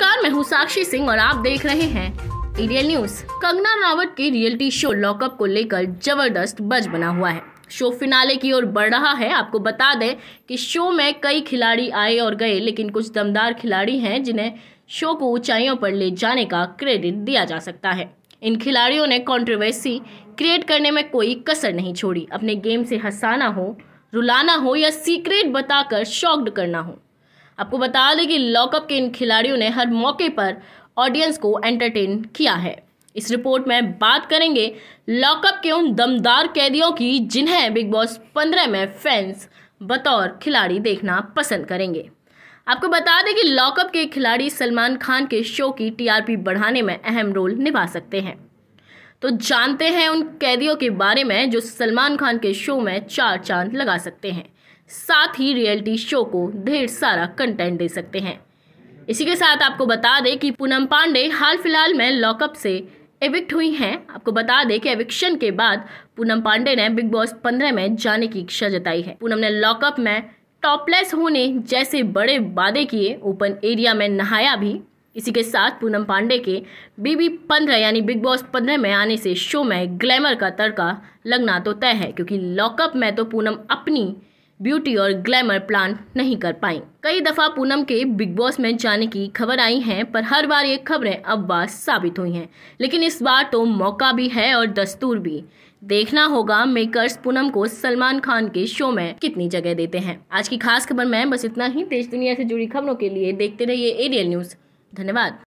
नमस्कार मैं हूँ साक्षी सिंह और आप देख रहे हैं रियल न्यूज कंगना रावत के रियलिटी शो लॉकअप को लेकर जबरदस्त बज बना हुआ है शो फिनाले की ओर बढ़ रहा है आपको बता दें कि शो में कई खिलाड़ी आए और गए लेकिन कुछ दमदार खिलाड़ी हैं जिन्हें शो को ऊंचाइयों पर ले जाने का क्रेडिट दिया जा सकता है इन खिलाड़ियों ने कॉन्ट्रोवर्सी क्रिएट करने में कोई कसर नहीं छोड़ी अपने गेम से हंसाना हो रुलाना हो या सीक्रेट बताकर शॉक्ड करना हो आपको बता दें कि लॉकअप के इन खिलाड़ियों ने हर मौके पर ऑडियंस को एंटरटेन किया है इस रिपोर्ट में बात करेंगे लॉकअप के उन दमदार कैदियों की जिन्हें बिग बॉस पंद्रह में फैंस बतौर खिलाड़ी देखना पसंद करेंगे आपको बता दें कि लॉकअप के खिलाड़ी सलमान खान के शो की टीआरपी बढ़ाने में अहम रोल निभा सकते हैं तो जानते हैं उन कैदियों के बारे में जो सलमान खान के शो में चार चांद लगा सकते हैं साथ ही रियलिटी शो को ढेर सारा कंटेंट दे सकते हैं इसी के साथ आपको बता दें कि पूनम पांडे हाल फिलहाल में लॉकअप से एविक्ट हुई हैं आपको बता दें कि एविक्शन के बाद पूनम पांडे ने बिग बॉस पंद्रह में जाने की इच्छा जताई है पूनम ने लॉकअप में टॉपलेस होने जैसे बड़े वादे किए ओपन एरिया में नहाया भी इसी के साथ पूनम पांडे के बीबी पंद्रह यानी बिग बॉस पंद्रह में आने से शो में ग्लैमर का तड़का लगना तो तय है क्योंकि लॉकअप में तो पूनम अपनी ब्यूटी और ग्लैमर प्लान नहीं कर पाई कई दफ़ा पूनम के बिग बॉस में जाने की खबर आई है पर हर बार ये खबरें अफवाह साबित हुई हैं लेकिन इस बार तो मौका भी है और दस्तूर भी देखना होगा मेकर्स पूनम को सलमान खान के शो में कितनी जगह देते हैं आज की खास खबर में बस इतना ही देश दुनिया से जुड़ी खबरों के लिए देखते रहिए एरियल न्यूज़ धन्यवाद